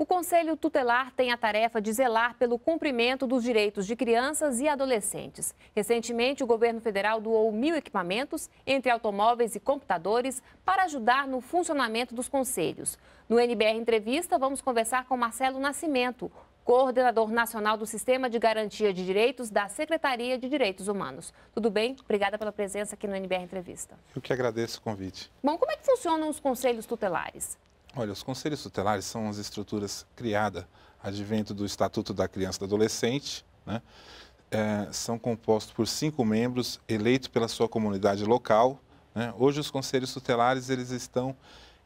O Conselho Tutelar tem a tarefa de zelar pelo cumprimento dos direitos de crianças e adolescentes. Recentemente, o governo federal doou mil equipamentos, entre automóveis e computadores, para ajudar no funcionamento dos conselhos. No NBR Entrevista, vamos conversar com Marcelo Nascimento, coordenador nacional do Sistema de Garantia de Direitos da Secretaria de Direitos Humanos. Tudo bem? Obrigada pela presença aqui no NBR Entrevista. Eu que agradeço o convite. Bom, como é que funcionam os conselhos tutelares? Olha, os conselhos tutelares são as estruturas criadas advento do Estatuto da Criança e do Adolescente, né? é, são compostos por cinco membros eleitos pela sua comunidade local. Né? Hoje os conselhos tutelares eles estão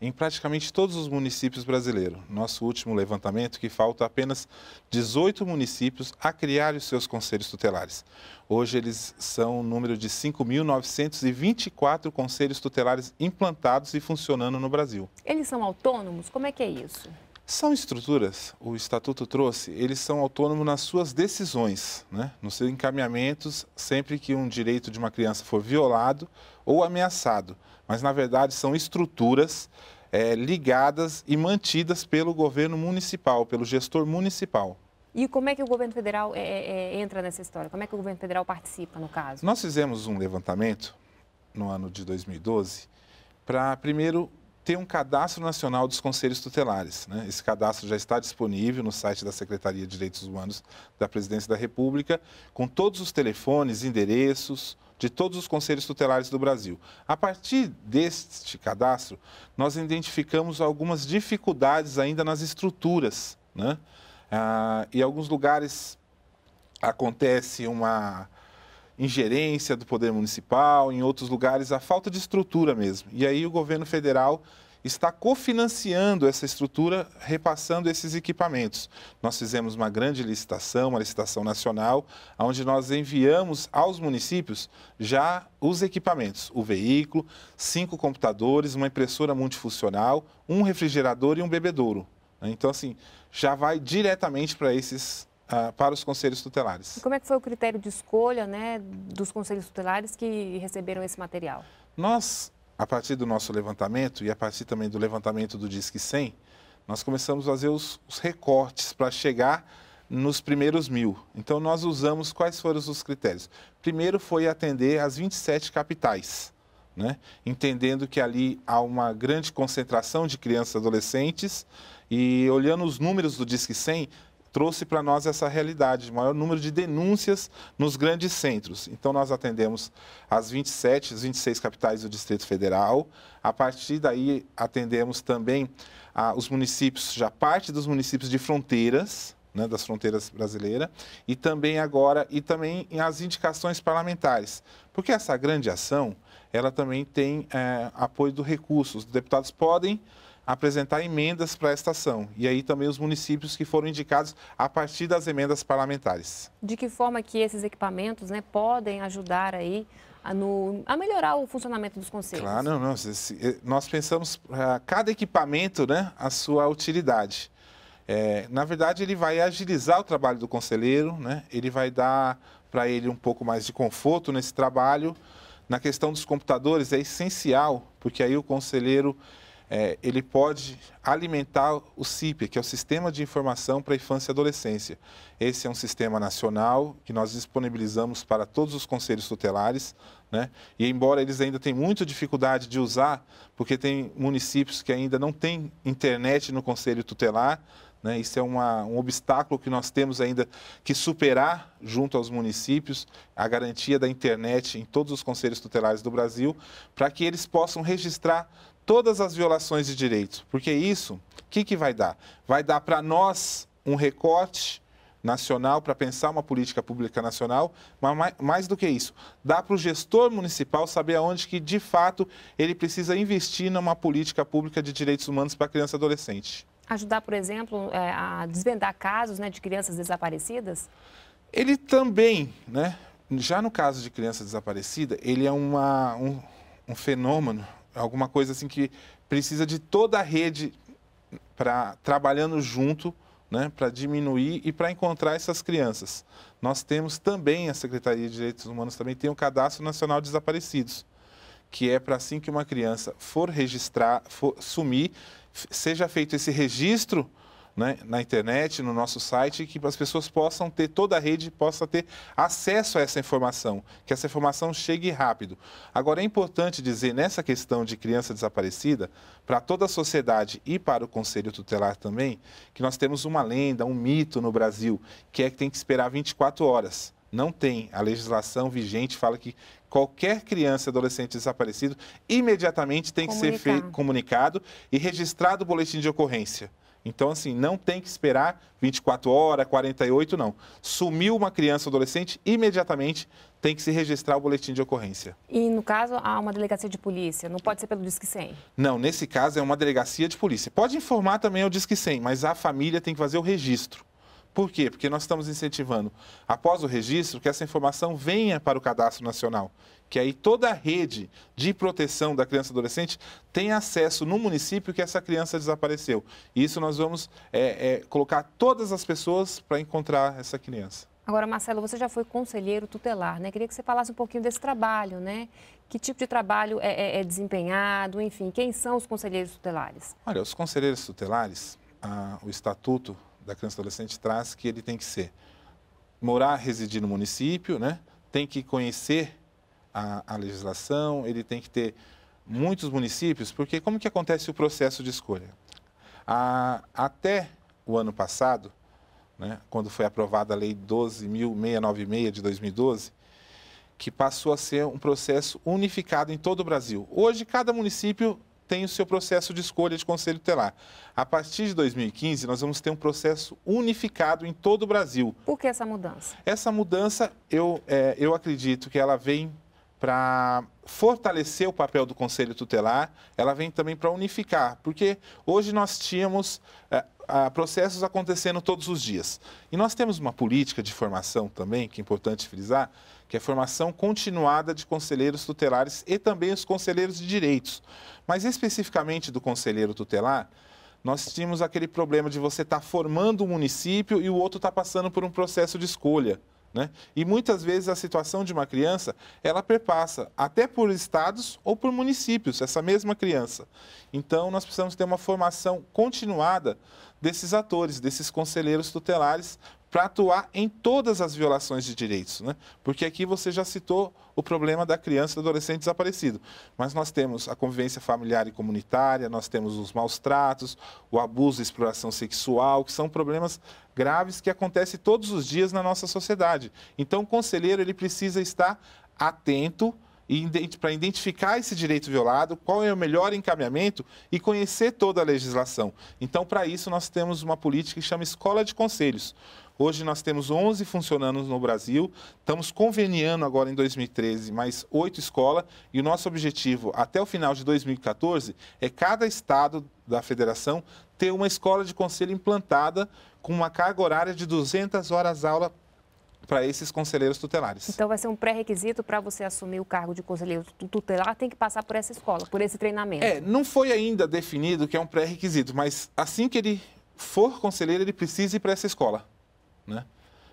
em praticamente todos os municípios brasileiros. Nosso último levantamento que falta apenas 18 municípios a criar os seus conselhos tutelares. Hoje eles são um número de 5.924 conselhos tutelares implantados e funcionando no Brasil. Eles são autônomos? Como é que é isso? São estruturas, o estatuto trouxe, eles são autônomos nas suas decisões, né? nos seus encaminhamentos, sempre que um direito de uma criança for violado ou ameaçado. Mas, na verdade, são estruturas é, ligadas e mantidas pelo governo municipal, pelo gestor municipal. E como é que o governo federal é, é, é, entra nessa história? Como é que o governo federal participa no caso? Nós fizemos um levantamento no ano de 2012 para, primeiro, ter um cadastro nacional dos conselhos tutelares. Né? Esse cadastro já está disponível no site da Secretaria de Direitos Humanos da Presidência da República, com todos os telefones, endereços, de todos os conselhos tutelares do Brasil. A partir deste cadastro, nós identificamos algumas dificuldades ainda nas estruturas. Né? Ah, em alguns lugares acontece uma ingerência do poder municipal, em outros lugares a falta de estrutura mesmo. E aí o governo federal está cofinanciando essa estrutura, repassando esses equipamentos. Nós fizemos uma grande licitação, uma licitação nacional, onde nós enviamos aos municípios já os equipamentos, o veículo, cinco computadores, uma impressora multifuncional, um refrigerador e um bebedouro. Né? Então, assim, já vai diretamente para esses ah, para os conselhos tutelares. E como é que foi o critério de escolha né, dos conselhos tutelares que receberam esse material? Nós a partir do nosso levantamento e a partir também do levantamento do Disque 100, nós começamos a fazer os, os recortes para chegar nos primeiros mil. Então, nós usamos quais foram os critérios? Primeiro foi atender as 27 capitais, né? entendendo que ali há uma grande concentração de crianças e adolescentes e olhando os números do Disque 100, trouxe para nós essa realidade, maior número de denúncias nos grandes centros. Então, nós atendemos as 27, as 26 capitais do Distrito Federal. A partir daí, atendemos também ah, os municípios, já parte dos municípios de fronteiras, né, das fronteiras brasileiras, e também agora, e também as indicações parlamentares. Porque essa grande ação, ela também tem é, apoio do recursos. Os deputados podem apresentar emendas para esta ação. E aí também os municípios que foram indicados a partir das emendas parlamentares. De que forma que esses equipamentos né, podem ajudar aí a, no, a, melhorar o funcionamento dos conselhos? Claro, não, não, nós pensamos para ah, cada equipamento né, a sua utilidade. É, na verdade, ele vai agilizar o trabalho do conselheiro, né? ele vai dar para ele um pouco mais de conforto nesse trabalho. Na questão dos computadores, é essencial, porque aí o conselheiro é, ele pode alimentar o CIP, que é o Sistema de Informação para a Infância e Adolescência. Esse é um sistema nacional que nós disponibilizamos para todos os conselhos tutelares, né? e embora eles ainda tenham muita dificuldade de usar, porque tem municípios que ainda não têm internet no conselho tutelar, né? Isso é uma, um obstáculo que nós temos ainda que superar junto aos municípios, a garantia da internet em todos os conselhos tutelares do Brasil, para que eles possam registrar todas as violações de direitos. Porque isso, o que, que vai dar? Vai dar para nós um recorte nacional para pensar uma política pública nacional, mas mais, mais do que isso, dá para o gestor municipal saber aonde que, de fato, ele precisa investir numa política pública de direitos humanos para criança e adolescente ajudar, por exemplo, é, a desvendar casos né, de crianças desaparecidas? Ele também, né? Já no caso de criança desaparecida, ele é uma, um, um fenômeno, é alguma coisa assim que precisa de toda a rede para trabalhando junto, né, para diminuir e para encontrar essas crianças. Nós temos também a Secretaria de Direitos Humanos também tem o Cadastro Nacional de Desaparecidos que é para assim que uma criança for registrar, for sumir, seja feito esse registro né, na internet, no nosso site, que as pessoas possam ter, toda a rede possa ter acesso a essa informação, que essa informação chegue rápido. Agora, é importante dizer, nessa questão de criança desaparecida, para toda a sociedade e para o Conselho Tutelar também, que nós temos uma lenda, um mito no Brasil, que é que tem que esperar 24 horas. Não tem. A legislação vigente fala que qualquer criança e adolescente desaparecido, imediatamente tem que Comunicar. ser comunicado e registrado o boletim de ocorrência. Então, assim, não tem que esperar 24 horas, 48, não. Sumiu uma criança ou adolescente, imediatamente tem que se registrar o boletim de ocorrência. E, no caso, há uma delegacia de polícia, não pode ser pelo Disque 100? Não, nesse caso é uma delegacia de polícia. Pode informar também ao Disque 100, mas a família tem que fazer o registro. Por quê? Porque nós estamos incentivando, após o registro, que essa informação venha para o cadastro nacional, que aí toda a rede de proteção da criança e adolescente tem acesso no município que essa criança desapareceu. E isso nós vamos é, é, colocar todas as pessoas para encontrar essa criança. Agora, Marcelo, você já foi conselheiro tutelar, né? Queria que você falasse um pouquinho desse trabalho, né? Que tipo de trabalho é, é, é desempenhado, enfim, quem são os conselheiros tutelares? Olha, os conselheiros tutelares, ah, o estatuto da criança e adolescente traz que ele tem que ser morar, residir no município, né? tem que conhecer a, a legislação, ele tem que ter muitos municípios, porque como que acontece o processo de escolha? A, até o ano passado, né, quando foi aprovada a Lei 12.696 de 2012, que passou a ser um processo unificado em todo o Brasil. Hoje, cada município tem o seu processo de escolha de conselho tutelar. A partir de 2015, nós vamos ter um processo unificado em todo o Brasil. Por que essa mudança? Essa mudança, eu, é, eu acredito que ela vem para fortalecer o papel do conselho tutelar, ela vem também para unificar, porque hoje nós tínhamos é, processos acontecendo todos os dias. E nós temos uma política de formação também, que é importante frisar, que é a formação continuada de conselheiros tutelares e também os conselheiros de direitos. Mas especificamente do conselheiro tutelar, nós tínhamos aquele problema de você estar tá formando um município e o outro está passando por um processo de escolha. Né? E muitas vezes a situação de uma criança, ela perpassa até por estados ou por municípios, essa mesma criança. Então, nós precisamos ter uma formação continuada desses atores, desses conselheiros tutelares, para atuar em todas as violações de direitos. Né? Porque aqui você já citou o problema da criança e do adolescente desaparecido. Mas nós temos a convivência familiar e comunitária, nós temos os maus tratos, o abuso e exploração sexual, que são problemas graves que acontecem todos os dias na nossa sociedade. Então, o conselheiro ele precisa estar atento para identificar esse direito violado, qual é o melhor encaminhamento e conhecer toda a legislação. Então, para isso, nós temos uma política que chama Escola de Conselhos. Hoje nós temos 11 funcionando no Brasil, estamos conveniando agora em 2013 mais 8 escolas e o nosso objetivo até o final de 2014 é cada estado da federação ter uma escola de conselho implantada com uma carga horária de 200 horas aula para esses conselheiros tutelares. Então vai ser um pré-requisito para você assumir o cargo de conselheiro tutelar, tem que passar por essa escola, por esse treinamento. É, não foi ainda definido que é um pré-requisito, mas assim que ele for conselheiro, ele precisa ir para essa escola. Né?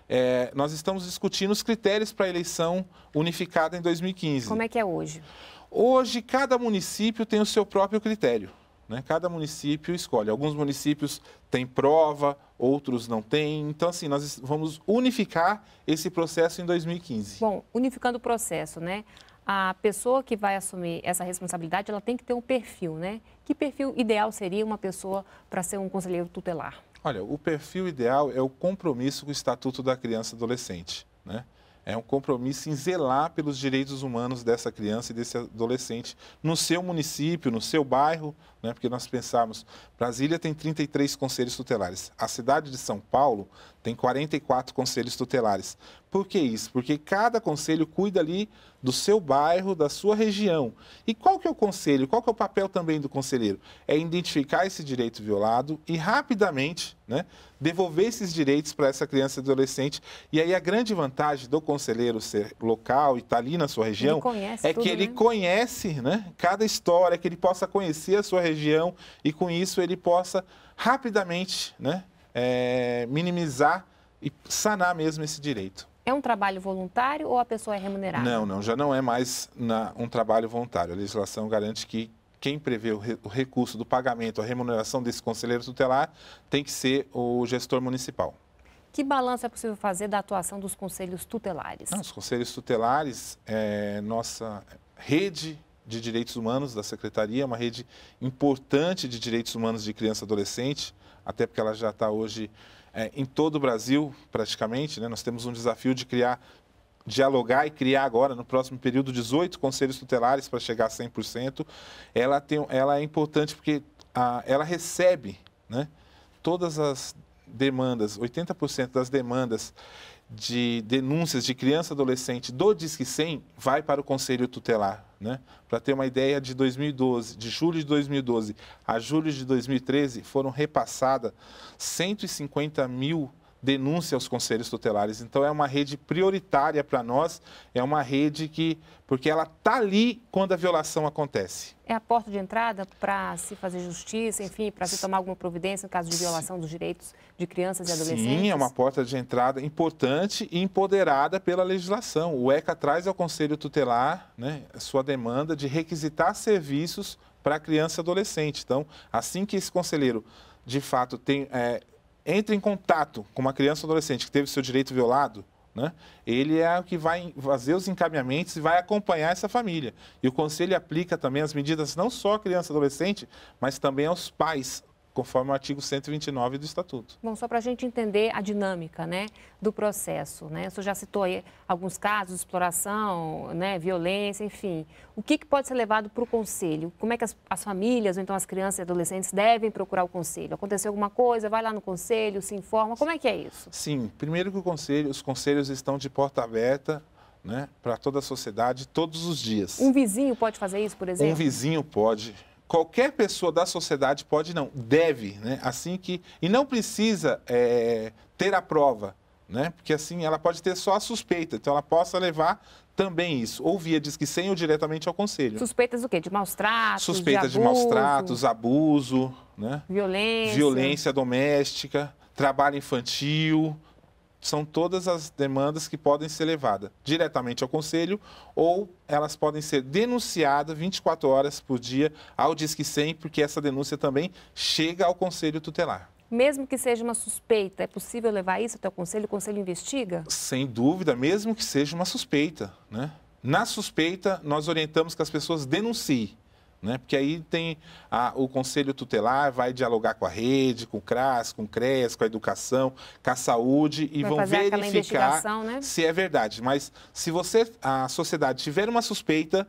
É, nós estamos discutindo os critérios para a eleição unificada em 2015. Como é que é hoje? Hoje, cada município tem o seu próprio critério. Né? Cada município escolhe. Alguns municípios têm prova, outros não têm. Então, assim, nós vamos unificar esse processo em 2015. Bom, unificando o processo, né? a pessoa que vai assumir essa responsabilidade, ela tem que ter um perfil, né? Que perfil ideal seria uma pessoa para ser um conselheiro tutelar? Olha, o perfil ideal é o compromisso com o Estatuto da Criança e Adolescente. Né? É um compromisso em zelar pelos direitos humanos dessa criança e desse adolescente no seu município, no seu bairro, né? porque nós pensamos, Brasília tem 33 conselhos tutelares, a cidade de São Paulo tem 44 conselhos tutelares, por que isso? Porque cada conselho cuida ali do seu bairro, da sua região. E qual que é o conselho? Qual que é o papel também do conselheiro? É identificar esse direito violado e rapidamente né, devolver esses direitos para essa criança e adolescente. E aí a grande vantagem do conselheiro ser local e estar tá ali na sua região é tudo, que ele né? conhece né, cada história, que ele possa conhecer a sua região e com isso ele possa rapidamente né, é, minimizar e sanar mesmo esse direito é um trabalho voluntário ou a pessoa é remunerada? Não, não, já não é mais na, um trabalho voluntário. A legislação garante que quem prevê o, re, o, recurso do pagamento, a remuneração desse conselheiro tutelar, tem que ser o gestor municipal. Que balanço é possível fazer da atuação dos conselhos tutelares? Não, os conselhos tutelares, é nossa rede de direitos humanos da Secretaria, uma rede importante de direitos humanos de criança e adolescente, até porque ela já está hoje é, em todo o Brasil, praticamente. Né? Nós temos um desafio de criar, dialogar e criar agora, no próximo período, 18 conselhos tutelares para chegar a 100%. Ela, tem, ela é importante porque a, ela recebe né, todas as demandas, 80% das demandas de denúncias de criança e adolescente do Disque 100 vai para o Conselho Tutelar. Né? Para ter uma ideia, de 2012, de julho de 2012 a julho de 2013, foram repassadas 150 mil denúncia aos conselhos tutelares. Então é uma rede prioritária para nós, é uma rede que porque ela tá ali quando a violação acontece. É a porta de entrada para se fazer justiça, enfim, para se tomar alguma providência no caso de violação dos direitos de crianças e adolescentes? Sim, é uma porta de entrada importante e empoderada pela legislação. O ECA traz ao Conselho Tutelar né, a sua demanda de requisitar serviços para criança e adolescente. Então, assim que esse conselheiro de fato tem, é, entra em contato com uma criança ou adolescente que teve seu direito violado, né? Ele é o que vai fazer os encaminhamentos e vai acompanhar essa família. E o conselho aplica também as medidas não só à criança e adolescente, mas também aos pais, conforme o artigo 129 do Estatuto. Bom, só para a gente entender a dinâmica né, do processo, né? Você já citou aí alguns casos, exploração, né, violência, enfim. O que, que pode ser levado para o conselho? Como é que as, as, famílias, ou então as crianças e adolescentes, devem procurar o conselho? Aconteceu alguma coisa, vai lá no conselho, se informa, como é que é isso? Sim, primeiro que o conselho, os conselhos estão de porta aberta, né, para toda a sociedade, todos os dias. Um vizinho pode fazer isso, por exemplo? Um vizinho pode, qualquer pessoa da sociedade pode, não, deve, né? Assim que. E não precisa é, ter a prova, né? Porque assim ela pode ter só a suspeita, então ela possa levar também isso, ou via diz que sem ou diretamente ao conselho. Suspeitas do quê? De maus tratos? Suspeitas de, de maus tratos, abuso, né? Violência. Violência doméstica, trabalho infantil, são todas as demandas que podem ser levadas diretamente ao Conselho ou elas podem ser denunciadas 24 horas por dia ao Disque 100, porque essa denúncia também chega ao Conselho Tutelar. Mesmo que seja uma suspeita, é possível levar isso até o Conselho? O Conselho investiga? Sem dúvida, mesmo que seja uma suspeita. Né? Na suspeita, nós orientamos que as pessoas denunciem. Né? Porque aí tem a, o conselho tutelar, vai dialogar com a rede, com o CRAS, com o CRES, com a educação, com a saúde e vai vão verificar né? se é verdade. Mas se você, a sociedade tiver uma suspeita,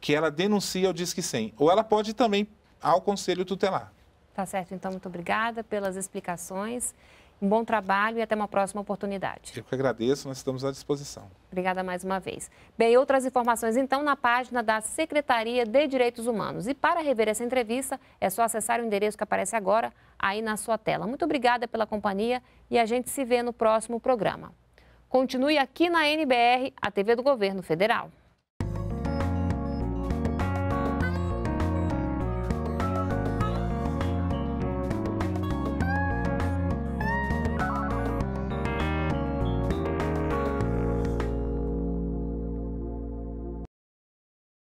que ela ou diz que sim. Ou ela pode também ao conselho tutelar. Tá certo, então, muito obrigada pelas explicações. Um bom trabalho e até uma próxima oportunidade. Eu que agradeço, nós estamos à disposição. Obrigada mais uma vez. Bem, outras informações então na página da Secretaria de Direitos Humanos. E para rever essa entrevista, é só acessar o endereço que aparece agora aí na sua tela. Muito obrigada pela companhia e a gente se vê no próximo programa. Continue aqui na NBR, a TV do Governo Federal.